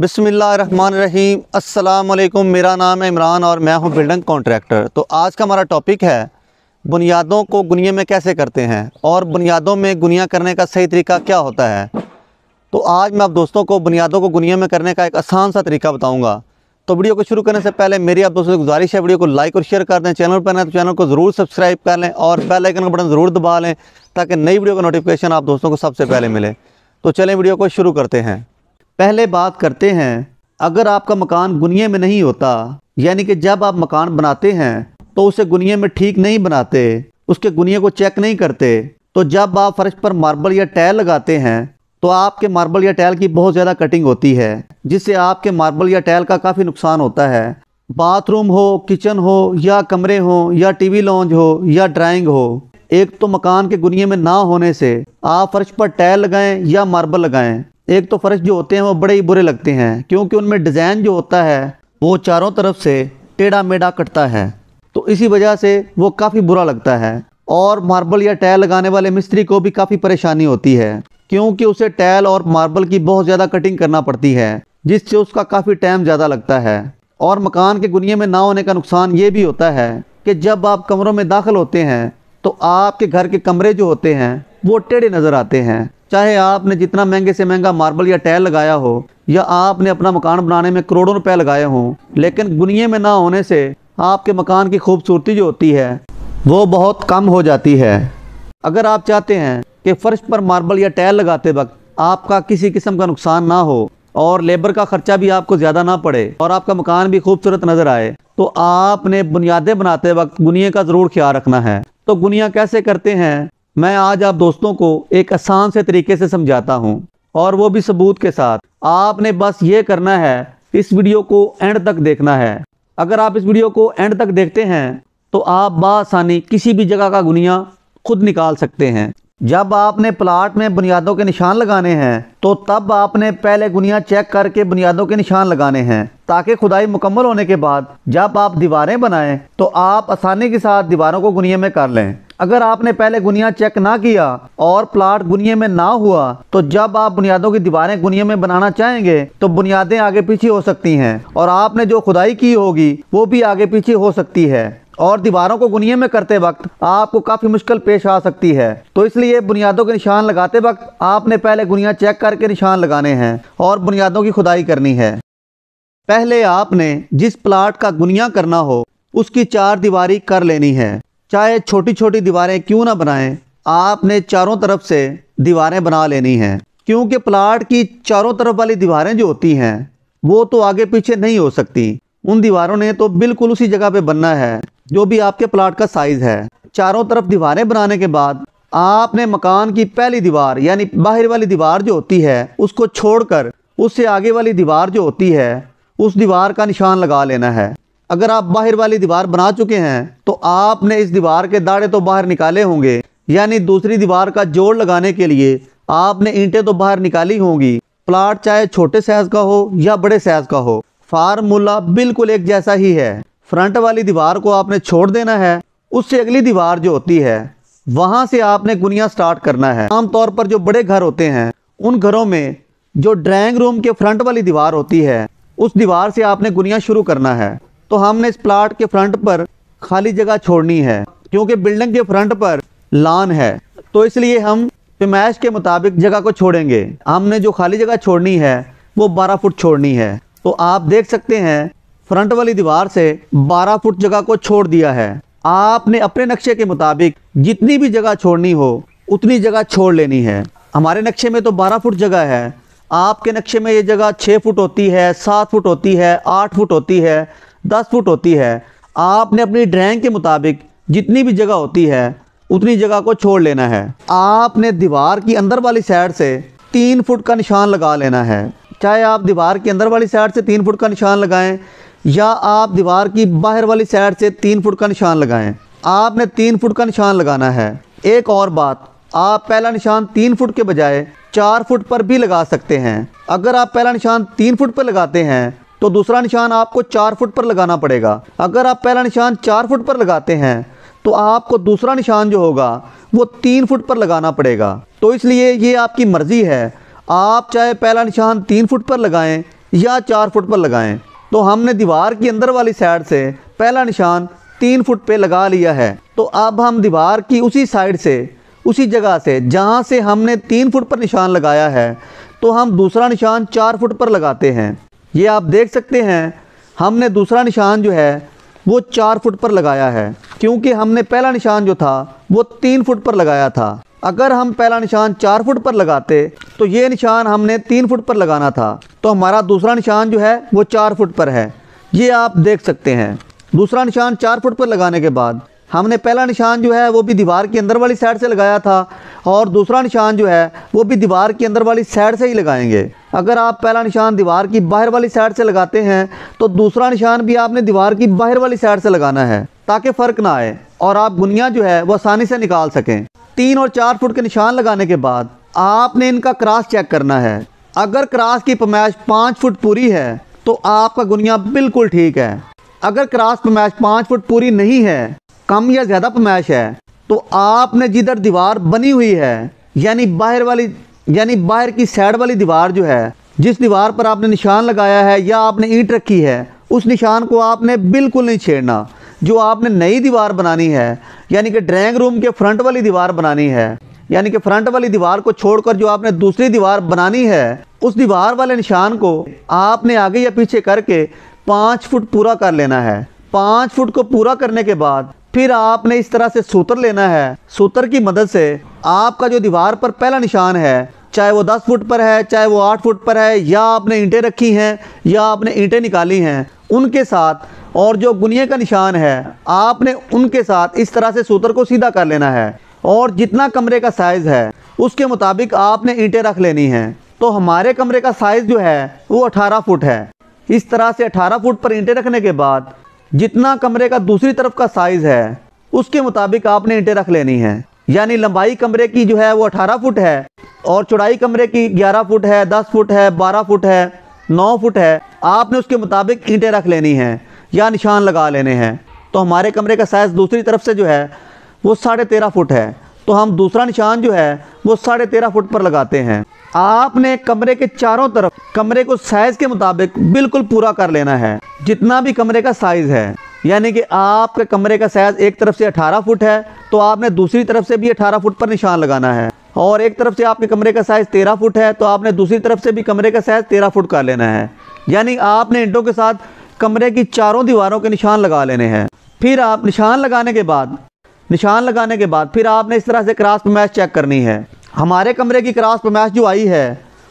बिसमीम् अल्लाम मेरा नाम है इमरान और मैं हूँ बिल्डिंग कॉन्ट्रैक्टर तो आज का हमारा टॉपिक है बुनियादों को गुनिया में कैसे करते हैं और बुनियादों में गुनिया करने का सही तरीका क्या होता है तो आज मैं आप दोस्तों को बुनियादों को गुनिया में करने का एक आसान सा तरीका बताऊँगा तो वीडियो को शुरू करने से पहले मेरी आप दोस्तों से गुजारिश है वीडियो को लाइक और शेयर कर दें चैनल पर ना तो चैनल को ज़रूर सब्सक्राइब कर लें और पहले आइकन का बटन ज़रूर दबा लें ताकि नई वीडियो का नोटिफिकेशन आप दोस्तों को सबसे पहले मिले तो चलें वीडियो को शुरू करते हैं पहले बात करते हैं अगर आपका मकान गुनिये में नहीं होता यानी कि जब आप मकान बनाते हैं तो उसे गुनिये में ठीक नहीं बनाते उसके गुनिये को चेक नहीं करते तो जब आप फर्श पर मार्बल या टैल लगाते हैं तो आपके मार्बल या टैल की बहुत ज़्यादा कटिंग होती है जिससे आपके मार्बल या टैल का काफ़ी नुकसान होता है बाथरूम हो किचन हो या कमरे हो या टीवी लॉन्ज हो या ड्राइंग हो एक तो मकान के गुनिये में ना होने से आप फर्श पर टैल लगाएं या मार्बल लगाएं एक तो फ़र्श जो होते हैं वो बड़े ही बुरे लगते हैं क्योंकि उनमें डिज़ाइन जो होता है वो चारों तरफ से टेढ़ा मेढ़ा कटता है तो इसी वजह से वो काफ़ी बुरा लगता है और मार्बल या टैल लगाने वाले मिस्त्री को भी काफ़ी परेशानी होती है क्योंकि उसे टैल और मार्बल की बहुत ज़्यादा कटिंग करना पड़ती है जिससे उसका काफ़ी टाइम ज़्यादा लगता है और मकान के गुनिये में ना होने का नुकसान ये भी होता है कि जब आप कमरों में दाखिल होते हैं तो आपके घर के कमरे जो होते हैं वो टेढ़े नज़र आते हैं चाहे आपने जितना महंगे से महंगा मार्बल या टैल लगाया हो या आपने अपना मकान बनाने में करोड़ों रुपए लगाए हों लेकिन गुनिये में ना होने से आपके मकान की खूबसूरती जो होती है वो बहुत कम हो जाती है अगर आप चाहते हैं कि फर्श पर मार्बल या टैल लगाते वक्त आपका किसी किस्म का नुकसान ना हो और लेबर का खर्चा भी आपको ज़्यादा ना पड़े और आपका मकान भी खूबसूरत नज़र आए तो आपने बुनियादें बनाते वक्त गुनिये का ज़रूर ख्याल रखना है तो गुनिया कैसे करते हैं मैं आज आप दोस्तों को एक आसान से तरीके से समझाता हूँ और वो भी सबूत के साथ आपने बस ये करना है इस वीडियो को एंड तक देखना है अगर आप इस वीडियो को एंड तक देखते हैं तो आप बासानी किसी भी जगह का गुनिया खुद निकाल सकते हैं जब आपने प्लाट में बुनियादों के निशान लगाने हैं तो तब आपने पहले गुनिया चेक करके बुनियादों के निशान लगाने हैं ताकि खुदाई मुकम्मल होने के बाद जब आप दीवारें बनाएं तो आप आसानी के साथ दीवारों को गुनिया में कर लें अगर आपने पहले गुनिया चेक ना किया और प्लाट गुनिये में ना हुआ तो जब आप बुनियादों की दीवारें गुनिये में बनाना चाहेंगे तो बुनियादें आगे पीछे हो सकती हैं और आपने जो खुदाई की होगी वो भी आगे पीछे हो सकती है और दीवारों को गुनिये में करते वक्त आपको काफ़ी मुश्किल पेश आ सकती है तो इसलिए बुनियादों के निशान लगाते वक्त आपने पहले गुनिया चेक करके निशान लगाने हैं और बुनियादों की खुदाई करनी है पहले आपने जिस प्लाट का गुनिया करना हो उसकी चार दीवारी कर लेनी है चाहे छोटी छोटी दीवारें क्यों ना बनाएं आपने चारों तरफ से दीवारें बना लेनी हैं क्योंकि प्लाट की चारों तरफ वाली दीवारें जो होती हैं वो तो आगे पीछे नहीं हो सकती उन दीवारों ने तो बिल्कुल उसी जगह पे बनना है जो भी आपके प्लाट का साइज़ है चारों तरफ दीवारें बनाने के बाद आपने मकान की पहली दीवार यानी बाहर वाली दीवार जो होती है उसको छोड़कर उससे आगे वाली दीवार जो होती है उस दीवार का निशान लगा लेना है अगर आप बाहर वाली दीवार बना चुके हैं तो आपने इस दीवार के दाड़े तो बाहर निकाले होंगे यानी दूसरी दीवार का जोड़ लगाने के लिए आपने ईंटें तो बाहर निकाली होंगी प्लाट चाहे छोटे साइज का हो या बड़े साइज का हो फार्मूला बिल्कुल एक जैसा ही है फ्रंट वाली दीवार को आपने छोड़ देना है उससे अगली दीवार जो होती है वहां से आपने गुनिया स्टार्ट करना है आमतौर पर जो बड़े घर होते हैं उन घरों में जो ड्राइंग रूम के फ्रंट वाली दीवार होती है उस दीवार से आपने गुनिया शुरू करना है तो हमने इस प्लाट के फ्रंट पर खाली जगह छोड़नी है क्योंकि बिल्डिंग के फ्रंट पर लान है तो इसलिए हम पेमाइश के मुताबिक जगह को छोड़ेंगे हमने जो खाली जगह छोड़नी है वो 12 फुट छोड़नी है तो आप देख सकते हैं फ्रंट वाली दीवार से 12 फुट जगह को छोड़ दिया है आपने अपने नक्शे के मुताबिक जितनी भी जगह छोड़नी हो उतनी जगह छोड़ लेनी है हमारे नक्शे में तो 12 फुट जगह है आपके नक्शे में ये जगह 6 फुट होती है 7 फुट होती है 8 फुट होती है दस फुट होती है आपने अपनी ड्राइंग के मुताबिक जितनी भी जगह होती है उतनी जगह को छोड़ लेना है आपने दीवार की अंदर वाली साइड से तीन फुट का निशान लगा लेना है चाहे आप दीवार की अंदर वाली साइड से तीन फुट का निशान लगाएं या आप दीवार की बाहर वाली साइड से तीन फुट का निशान लगाएं आपने तीन फुट का निशान लगाना है एक और बात आप पहला निशान तीन फुट के बजाय चार फुट पर भी लगा सकते हैं अगर आप पहला निशान तीन फुट पर लगाते हैं तो दूसरा निशान आपको चार फुट पर लगाना पड़ेगा अगर आप पहला निशान चार फुट पर लगाते हैं तो आपको दूसरा निशान जो होगा वो तीन फुट पर लगाना पड़ेगा तो इसलिए ये आपकी मर्ज़ी है आप चाहे पहला निशान तीन फुट पर लगाएं या चार फुट पर लगाएं तो हमने दीवार की अंदर वाली साइड से पहला निशान तीन फुट पे लगा लिया है तो अब हम दीवार की उसी साइड से उसी जगह से जहाँ से हमने तीन फुट पर निशान लगाया है तो हम दूसरा निशान चार फुट पर लगाते हैं ये आप देख सकते हैं हमने दूसरा निशान जो है वो चार फुट पर लगाया है क्योंकि हमने पहला निशान जो था वो तीन फुट पर लगाया था अगर हम पहला निशान चार फुट पर लगाते तो ये निशान हमने तीन फुट पर लगाना था तो हमारा दूसरा निशान जो है वो चार फुट पर है ये आप देख सकते हैं दूसरा निशान चार फुट पर लगाने के बाद हमने पहला निशान जो है वो भी दीवार के अंदर वाली साइड से लगाया था और दूसरा निशान जो है वो भी दीवार के अंदर वाली साइड से ही लगाएंगे अगर आप पहला निशान दीवार की बाहर वाली साइड से लगाते हैं तो दूसरा निशान भी आपने दीवार की बाहर वाली साइड से लगाना है ताकि फ़र्क ना आए और आप गुनिया जो है वो आसानी से निकाल सकें तीन और चार फुट के निशान लगाने के बाद आपने इनका क्रॉस चेक करना है अगर क्रॉस की पमैश पाँच फुट पूरी है तो आपका गुनिया बिल्कुल ठीक है अगर क्रॉस पमैश पाँच फुट पूरी नहीं है कम या ज़्यादा पमैश है तो आपने जिधर दीवार बनी हुई है यानी बाहर वाली यानी बाहर की साइड वाली दीवार जो है जिस दीवार पर आपने निशान लगाया है या आपने ईंट रखी है उस निशान को आपने बिल्कुल नहीं छेड़ना जो आपने नई दीवार बनानी है यानी कि ड्राइंग रूम के फ्रंट वाली दीवार बनानी है यानी कि फ्रंट वाली दीवार को छोड़कर जो आपने दूसरी दीवार बनानी है उस दीवार वाले निशान को आपने आगे या पीछे करके पाँच फुट पूरा कर लेना है पाँच फुट को पूरा करने के बाद फिर आपने इस तरह से सूत्र लेना है सूत्र की मदद से आपका जो दीवार पर पहला निशान है चाहे वो दस फुट पर है चाहे वो आठ फुट पर है या आपने ईंटें रखी हैं या आपने ईंटें निकाली हैं उनके साथ और जो गुनिए का निशान है आपने उनके साथ इस तरह से सूत्र को सीधा कर लेना है और जितना कमरे का साइज़ है उसके मुताबिक आपने ईंटें रख लेनी हैं तो हमारे कमरे का साइज़ जो है वो अठारह फुट है इस तरह से अठारह फुट पर ईंटें रखने के बाद जितना कमरे का दूसरी तरफ का साइज़ है उसके मुताबिक आपने ईंटें रख लेनी है यानी लंबाई कमरे की जो है वो 18 फुट है और चौड़ाई कमरे की 11 फुट है 10 फुट है 12 फुट है 9 फुट है आपने उसके मुताबिक ईंटें रख लेनी हैं या निशान लगा लेने हैं तो हमारे कमरे का साइज़ दूसरी तरफ से जो है वो साढ़े तेरह फुट है तो हम दूसरा निशान जो है वो साढ़े तेरह फुट पर लगाते हैं आपने कमरे के चारों तरफ कमरे को साइज़ के मुताबिक बिल्कुल पूरा कर लेना है जितना भी कमरे का साइज़ है यानी कि आपके कमरे का साइज़ एक तरफ से 18 फुट है तो आपने दूसरी तरफ से भी 18 फुट पर निशान लगाना है और एक तरफ से आपके कमरे का साइज़ 13 फुट है तो आपने दूसरी तरफ से भी कमरे का साइज़ 13 फुट कर लेना है यानी आपने इंटों के साथ कमरे की चारों दीवारों के निशान लगा लेने हैं फिर आप निशान लगाने के बाद निशान लगाने के बाद फिर आपने इस तरह से क्रास पमैश चेक करनी है हमारे कमरे की क्रास पमैश जो आई है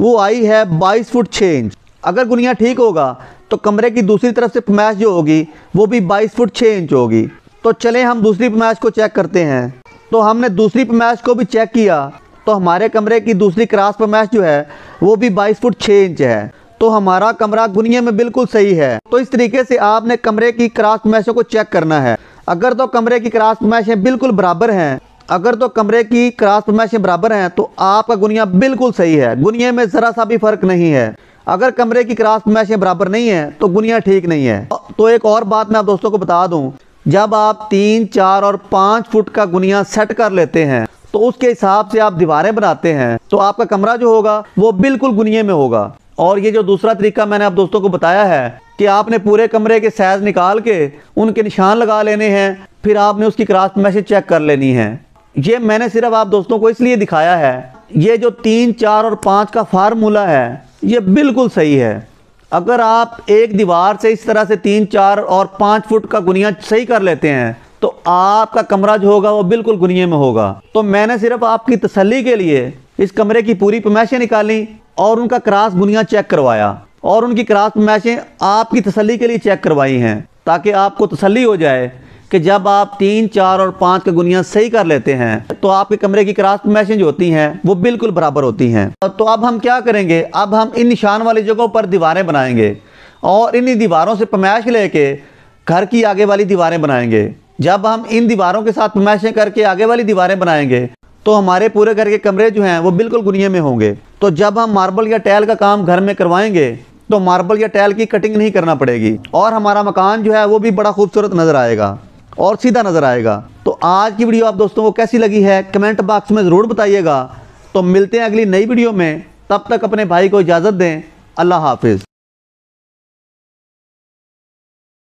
वो आई है बाईस फुट छः इंच अगर गुनिया ठीक होगा तो कमरे की दूसरी तरफ से पमैश जो होगी वो भी 22 फुट 6 इंच होगी तो चलें हम दूसरी पमैश को चेक करते हैं तो हमने दूसरी पमैश को भी चेक किया तो हमारे कमरे की दूसरी क्रास पमैश जो है वो भी 22 फुट 6 इंच है तो हमारा कमरा गुनिया में बिल्कुल सही है तो इस तरीके से आपने कमरे की क्रास मैशों को चेक करना है अगर तो कमरे की क्रास मैशें बिल्कुल बराबर हैं अगर तो कमरे की क्रास फरमाइशें बराबर हैं तो आपका गुनिया बिल्कुल सही है गुनिया में ज़रा सा भी फ़र्क नहीं है अगर कमरे की क्रास फरमाइशें बराबर नहीं है तो गुनिया ठीक नहीं है तो एक और बात मैं आप दोस्तों को बता दूं जब आप तीन चार और पांच फुट का गुनिया सेट कर लेते हैं तो उसके हिसाब से आप दीवारें बनाते हैं तो आपका कमरा जो होगा वो बिल्कुल गुनिये में होगा और ये जो दूसरा तरीका मैंने आप दोस्तों को बताया है कि आपने पूरे कमरे के साइज़ निकाल के उनके निशान लगा लेने हैं फिर आपने उसकी क्रास मैशेज चेक कर लेनी है ये मैंने सिर्फ आप दोस्तों को इसलिए दिखाया है ये जो तीन चार और पाँच का फार्मूला है ये बिल्कुल सही है अगर आप एक दीवार से इस तरह से तीन चार और पाँच फुट का गुनिया सही कर लेते हैं तो आपका कमरा जो होगा वो बिल्कुल गुनिये में होगा तो मैंने सिर्फ आपकी तसली के लिए इस कमरे की पूरी पमैशें निकाली और उनका क्रास गुनिया चेक करवाया और उनकी क्रास पमैशें आपकी तसली के लिए चेक करवाई हैं ताकि आपको तसली हो जाए कि जब आप तीन चार और पाँच का गुनिया सही कर लेते हैं तो आपके कमरे की क्रास जो होती हैं वो बिल्कुल बराबर होती हैं तो अब हम क्या करेंगे अब हम इन निशान वाली जगहों पर दीवारें बनाएंगे और इन दीवारों से पमैश लेके घर की आगे वाली दीवारें बनाएंगे जब हम इन दीवारों के साथ पमैशें करके आगे वाली दीवारें बनाएंगे तो हमारे पूरे घर के कमरे जो हैं वो बिल्कुल गुनिये में होंगे तो जब हम मार्बल या टैल का काम घर में करवाएंगे तो मार्बल या टैल की कटिंग नहीं करना पड़ेगी और हमारा मकान जो है वो भी बड़ा खूबसूरत नज़र आएगा और सीधा नज़र आएगा तो आज की वीडियो आप दोस्तों को कैसी लगी है कमेंट बॉक्स में ज़रूर बताइएगा तो मिलते हैं अगली नई वीडियो में तब तक अपने भाई को इजाज़त दें अल्लाह हाफिज़